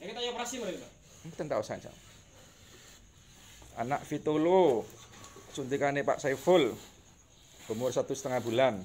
Ya kita operasi mereka. Enten tak usah Anak Vitolo suntikane Pak Saiful umur satu setengah bulan